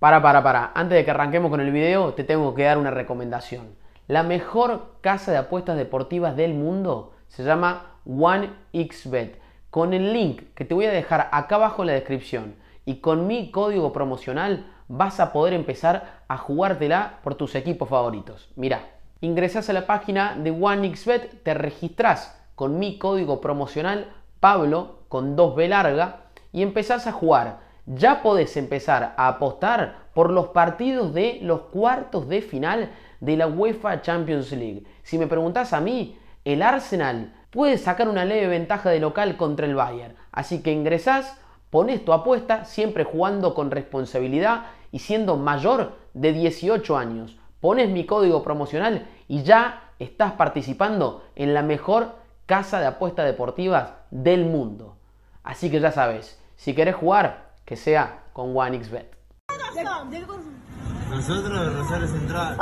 Para, para, para. Antes de que arranquemos con el video, te tengo que dar una recomendación. La mejor casa de apuestas deportivas del mundo se llama XBet. Con el link que te voy a dejar acá abajo en la descripción y con mi código promocional vas a poder empezar a jugártela por tus equipos favoritos. Mira, ingresas a la página de OneXBet, te registras con mi código promocional Pablo con 2B larga y empezás a jugar ya podés empezar a apostar por los partidos de los cuartos de final de la UEFA Champions League. Si me preguntás a mí, el Arsenal puede sacar una leve ventaja de local contra el Bayern. Así que ingresás, pones tu apuesta, siempre jugando con responsabilidad y siendo mayor de 18 años. Pones mi código promocional y ya estás participando en la mejor casa de apuestas deportivas del mundo. Así que ya sabes, si querés jugar, que sea con OneXBet. Nosotros Central.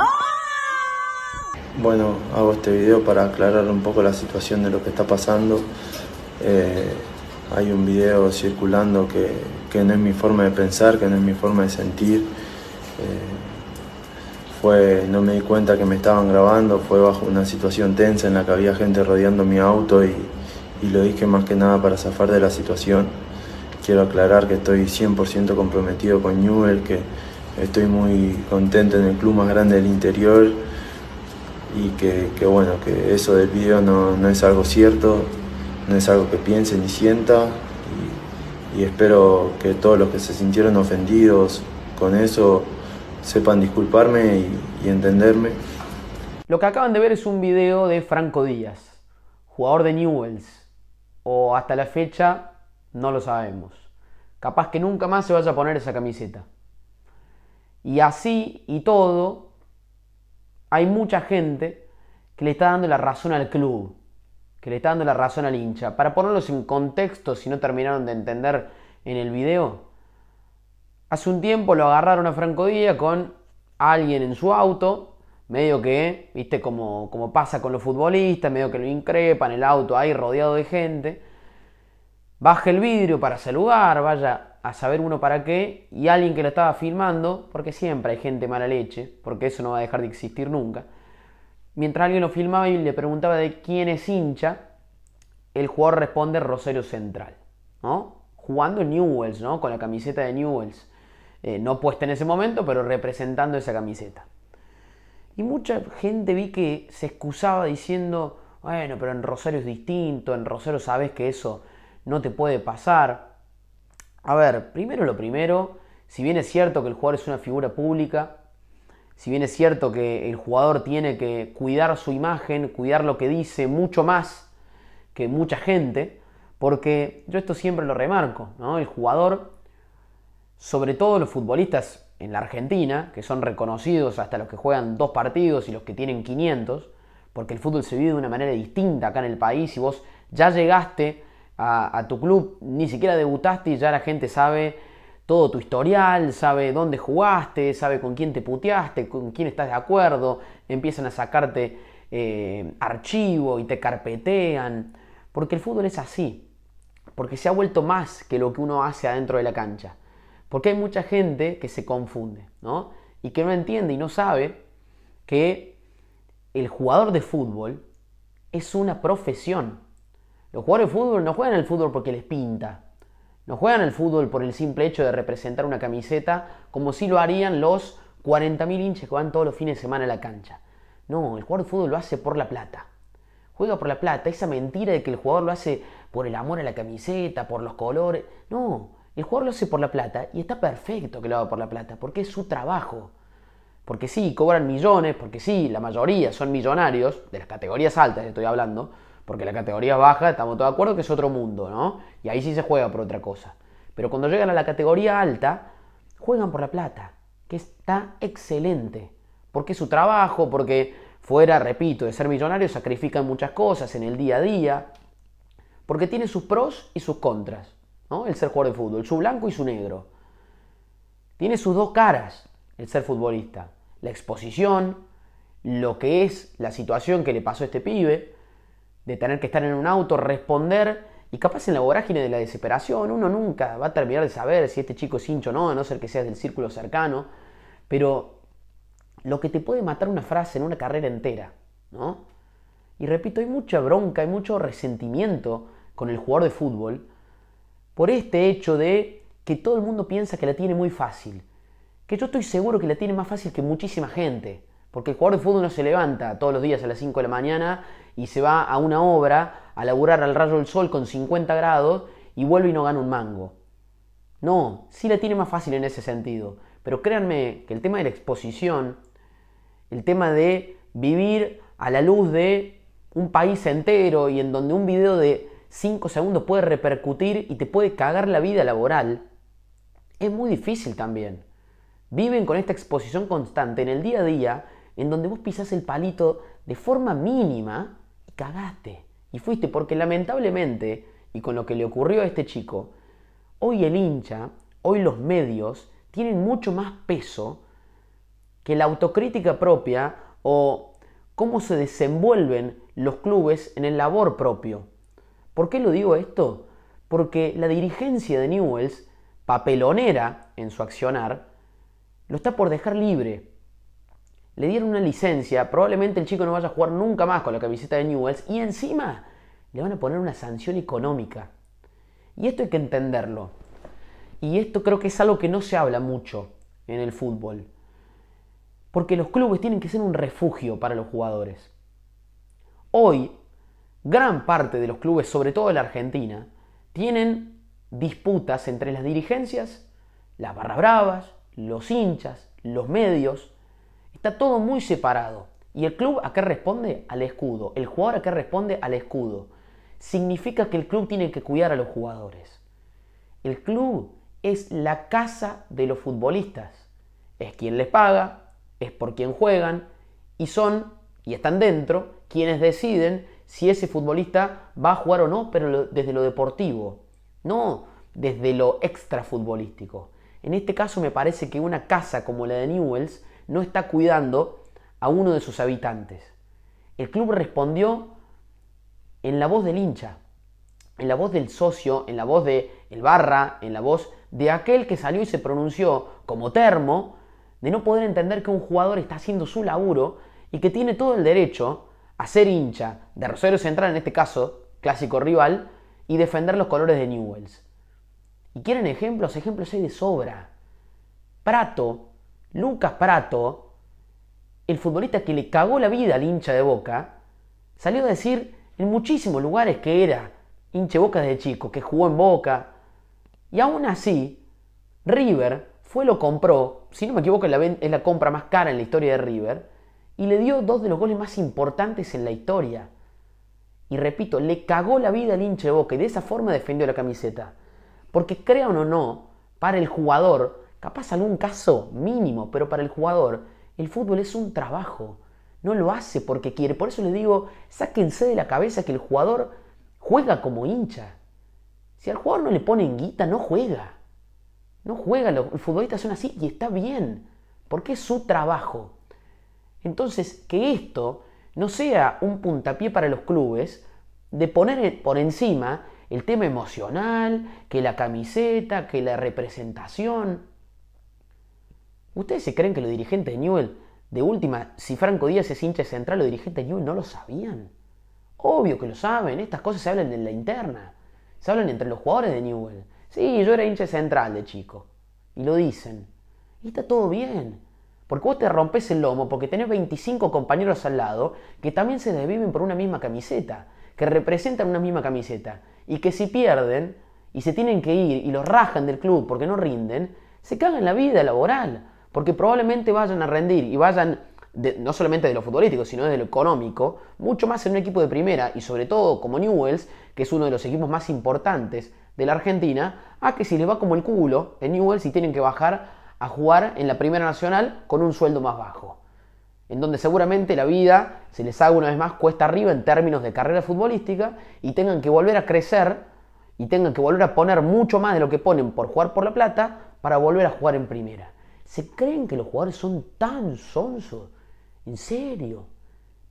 Bueno, hago este video para aclarar un poco la situación de lo que está pasando. Eh, hay un video circulando que, no es mi forma de pensar, que no es mi forma de sentir. Eh, fue, no me di cuenta que me estaban grabando, fue bajo una situación tensa en la que había gente rodeando mi auto y lo dije más que nada para zafar de la situación quiero aclarar que estoy 100% comprometido con Newell, que estoy muy contento en el club más grande del interior y que, bueno, que eso del video no, no, es algo cierto, no es algo que piense ni sienta y, espero que todos los que se sintieron ofendidos con eso sepan disculparme y, y entenderme. Lo que acaban de ver es un video de Franco Díaz, jugador de Newells, o hasta la fecha no lo sabemos. Capaz que nunca más se vaya a poner esa camiseta. Y así y todo, hay mucha gente que le está dando la razón al club, que le está dando la razón al hincha. Para ponerlos en contexto, si no terminaron de entender en el video, hace un tiempo lo agarraron a Franco con alguien en su auto, medio que, viste, como, como pasa con los futbolistas, medio que lo increpan, el auto ahí rodeado de gente baje el vidrio para saludar, vaya a saber uno para qué, y alguien que lo estaba filmando, porque siempre hay gente mala leche, porque eso no va a dejar de existir nunca. Mientras alguien lo filmaba y le preguntaba de quién es hincha, el jugador responde Rosario Central, ¿no? Jugando Newells, ¿no? Con la camiseta de Newells. Eh, no puesta en ese momento, pero representando esa camiseta. Y mucha gente vi que se excusaba diciendo, bueno, pero en Rosario es distinto, en Rosario sabes que eso no te puede pasar. A ver, primero lo primero, si bien es cierto que el jugador es una figura pública, si bien es cierto que el jugador tiene que cuidar su imagen, cuidar lo que dice mucho más que mucha gente, porque yo esto siempre lo remarco, ¿no? El jugador, sobre todo los futbolistas en la Argentina, que son reconocidos hasta los que juegan dos partidos y los que tienen 500, porque el fútbol se vive de una manera distinta acá en el país y vos ya llegaste a, tu club, ni siquiera debutaste y ya la gente sabe todo tu historial, sabe dónde jugaste, sabe con quién te puteaste, con quién estás de acuerdo, empiezan a sacarte eh, archivo y te carpetean, porque el fútbol es así, porque se ha vuelto más que lo que uno hace adentro de la cancha, porque hay mucha gente que se confunde, ¿no? Y que no entiende y no sabe que el jugador de fútbol es una profesión, los jugadores de fútbol no juegan el fútbol porque les pinta. No juegan el fútbol por el simple hecho de representar una camiseta como si lo harían los 40.000 hinchas que van todos los fines de semana a la cancha. No, el jugador de fútbol lo hace por la plata. Juega por la plata. Esa mentira de que el jugador lo hace por el amor a la camiseta, por los colores. No, el jugador lo hace por la plata y está perfecto que lo haga por la plata porque es su trabajo. Porque sí, cobran millones, porque sí, la mayoría son millonarios, de las categorías altas estoy hablando, porque la categoría baja, estamos todos de acuerdo que es otro mundo, ¿no? Y ahí sí se juega por otra cosa. Pero cuando llegan a la categoría alta, juegan por la plata, que está excelente. Porque es su trabajo, porque fuera, repito, de ser millonario, sacrifican muchas cosas en el día a día. Porque tiene sus pros y sus contras, ¿no? El ser jugador de fútbol, su blanco y su negro. Tiene sus dos caras el ser futbolista. La exposición, lo que es la situación que le pasó a este pibe, de tener que estar en un auto, responder, y capaz en la vorágine de la desesperación uno nunca va a terminar de saber si este chico es hincho o no, a no ser que seas del círculo cercano, pero lo que te puede matar una frase en una carrera entera, ¿no? Y repito, hay mucha bronca, hay mucho resentimiento con el jugador de fútbol por este hecho de que todo el mundo piensa que la tiene muy fácil, que yo estoy seguro que la tiene más fácil que muchísima gente, porque el jugador de fútbol no se levanta todos los días a las 5 de la mañana y se va a una obra a laburar al rayo del sol con 50 grados y vuelve y no gana un mango. No, sí la tiene más fácil en ese sentido. Pero créanme que el tema de la exposición, el tema de vivir a la luz de un país entero y en donde un video de 5 segundos puede repercutir y te puede cagar la vida laboral, es muy difícil también. Viven con esta exposición constante en el día a día, en donde vos pisás el palito de forma mínima cagaste. Y fuiste porque lamentablemente, y con lo que le ocurrió a este chico, hoy el hincha, hoy los medios, tienen mucho más peso que la autocrítica propia o cómo se desenvuelven los clubes en el labor propio. ¿Por qué lo digo esto? Porque la dirigencia de Newells, papelonera en su accionar, lo está por dejar libre le dieron una licencia, probablemente el chico no vaya a jugar nunca más con la camiseta de Newells y encima le van a poner una sanción económica. Y esto hay que entenderlo. Y esto creo que es algo que no se habla mucho en el fútbol. Porque los clubes tienen que ser un refugio para los jugadores. Hoy, gran parte de los clubes, sobre todo en la Argentina, tienen disputas entre las dirigencias, las barras bravas, los hinchas, los medios, Está todo muy separado. ¿Y el club a qué responde? Al escudo. ¿El jugador a qué responde? Al escudo. Significa que el club tiene que cuidar a los jugadores. El club es la casa de los futbolistas. Es quien les paga, es por quien juegan y son, y están dentro, quienes deciden si ese futbolista va a jugar o no, pero desde lo deportivo, no desde lo extrafutbolístico. En este caso me parece que una casa como la de Newells no está cuidando a uno de sus habitantes. El club respondió en la voz del hincha, en la voz del socio, en la voz del el barra, en la voz de aquel que salió y se pronunció como termo, de no poder entender que un jugador está haciendo su laburo y que tiene todo el derecho a ser hincha de Rosario Central, en este caso, clásico rival, y defender los colores de Newells. ¿Y quieren ejemplos? Ejemplos hay de sobra. Prato Lucas Prato, el futbolista que le cagó la vida al hincha de Boca, salió a decir en muchísimos lugares que era hinche Boca desde chico, que jugó en Boca. Y aún así, River fue, lo compró, si no me equivoco es la, compra más cara en la historia de River, y le dio dos de los goles más importantes en la historia. Y repito, le cagó la vida al hincha de Boca y de esa forma defendió la camiseta. Porque crean o no, para el jugador, Capaz algún caso mínimo, pero para el jugador el fútbol es un trabajo. No lo hace porque quiere. Por eso les digo, sáquense de la cabeza que el jugador juega como hincha. Si al jugador no le ponen guita, no juega. No juega, los futbolistas son así y está bien, porque es su trabajo. Entonces, que esto no sea un puntapié para los clubes de poner por encima el tema emocional, que la camiseta, que la representación. ¿Ustedes se creen que los dirigentes de Newell, de última, si Franco Díaz es hincha central, los dirigentes de Newell no lo sabían? Obvio que lo saben, estas cosas se hablan en la interna, se hablan entre los jugadores de Newell. Sí, yo era hincha central de chico, y lo dicen. Y está todo bien, porque vos te rompes el lomo porque tenés 25 compañeros al lado que también se desviven por una misma camiseta, que representan una misma camiseta, y que si pierden y se tienen que ir y los rajan del club porque no rinden, se cagan la vida laboral porque probablemente vayan a rendir y vayan, no solamente de lo futbolístico, sino de lo económico, mucho más en un equipo de primera y sobre todo como Newells, que es uno de los equipos más importantes de la Argentina, a que si les va como el culo en Newells y tienen que bajar a jugar en la Primera Nacional con un sueldo más bajo. En donde seguramente la vida se les haga una vez más cuesta arriba en términos de carrera futbolística y tengan que volver a crecer y tengan que volver a poner mucho más de lo que ponen por jugar por la plata para volver a jugar en primera. Se creen que los jugadores son tan sonsos. En serio.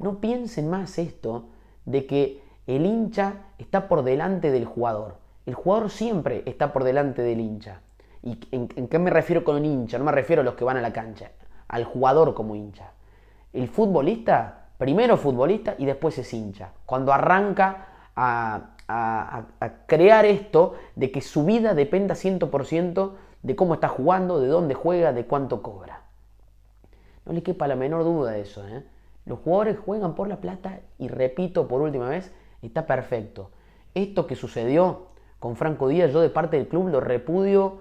No piensen más esto de que el hincha está por delante del jugador. El jugador siempre está por delante del hincha. ¿Y en, qué me refiero con hincha? No me refiero a los que van a la cancha, al jugador como hincha. El futbolista, primero futbolista y después es hincha. Cuando arranca a, a crear esto de que su vida dependa 100% de cómo está jugando, de dónde juega, de cuánto cobra. No le quepa la menor duda de eso. ¿eh? Los jugadores juegan por la plata y repito por última vez, está perfecto. Esto que sucedió con Franco Díaz, yo de parte del club lo repudio,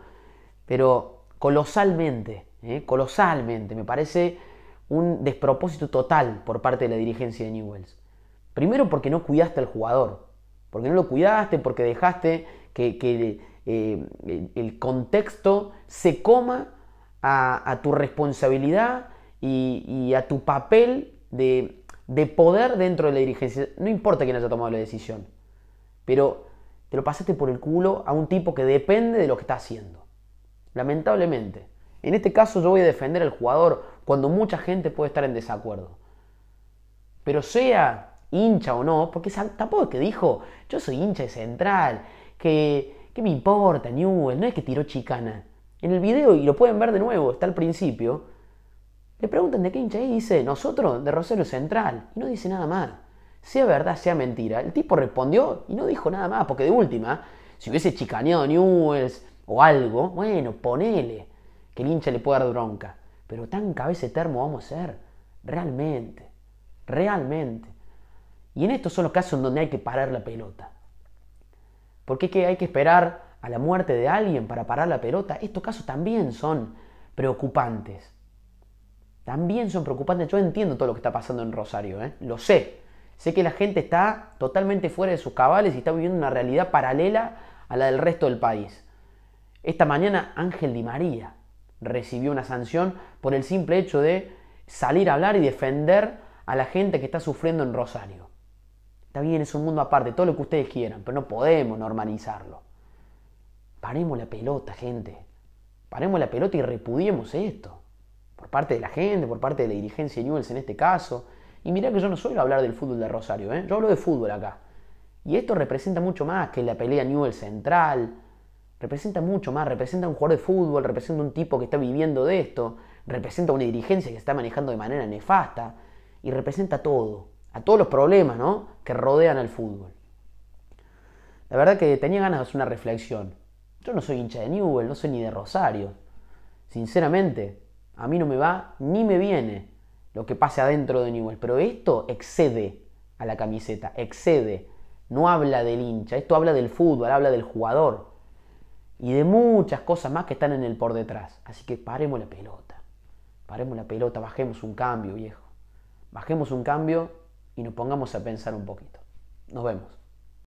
pero colosalmente, ¿eh? colosalmente. Me parece un despropósito total por parte de la dirigencia de Newells. Primero porque no cuidaste al jugador, porque no lo cuidaste, porque dejaste que eh, el contexto se coma a, tu responsabilidad y, a tu papel de, poder dentro de la dirigencia. No importa quién haya tomado la decisión, pero te lo pasaste por el culo a un tipo que depende de lo que está haciendo. Lamentablemente. En este caso yo voy a defender al jugador cuando mucha gente puede estar en desacuerdo. Pero sea hincha o no, porque tampoco es que dijo, yo soy hincha de Central, que, ¿Qué me importa, Newell? No es que tiró chicana. En el video, y lo pueden ver de nuevo, está al principio, le preguntan de qué hincha y dice, nosotros de Rosario Central. Y no dice nada más. Sea verdad, sea mentira. El tipo respondió y no dijo nada más, porque de última, si hubiese chicaneado Newells o algo, bueno, ponele que el hincha le pueda dar bronca. Pero tan cabeza termo vamos a ser. Realmente. Realmente. Y en estos son los casos en donde hay que parar la pelota. ¿Por qué hay que esperar a la muerte de alguien para parar la pelota? Estos casos también son preocupantes. También son preocupantes. Yo entiendo todo lo que está pasando en Rosario, ¿eh? lo sé. Sé que la gente está totalmente fuera de sus cabales y está viviendo una realidad paralela a la del resto del país. Esta mañana Ángel Di María recibió una sanción por el simple hecho de salir a hablar y defender a la gente que está sufriendo en Rosario. Está bien, es un mundo aparte, todo lo que ustedes quieran, pero no podemos normalizarlo. Paremos la pelota, gente. Paremos la pelota y repudiemos esto. Por parte de la gente, por parte de la dirigencia de Newells en este caso. Y mirá que yo no suelo hablar del fútbol de Rosario, ¿eh? yo hablo de fútbol acá. Y esto representa mucho más que la pelea Newell Central. Representa mucho más, representa un jugador de fútbol, representa un tipo que está viviendo de esto, representa una dirigencia que está manejando de manera nefasta y representa todo a todos los problemas ¿no? que rodean al fútbol. La verdad que tenía ganas de hacer una reflexión. Yo no soy hincha de Newell, no soy ni de Rosario. Sinceramente, a mí no me va ni me viene lo que pase adentro de Newell, pero esto excede a la camiseta, excede. No habla del hincha, esto habla del fútbol, habla del jugador y de muchas cosas más que están en el por detrás. Así que paremos la pelota, paremos la pelota, bajemos un cambio, viejo. Bajemos un cambio y nos pongamos a pensar un poquito. Nos vemos.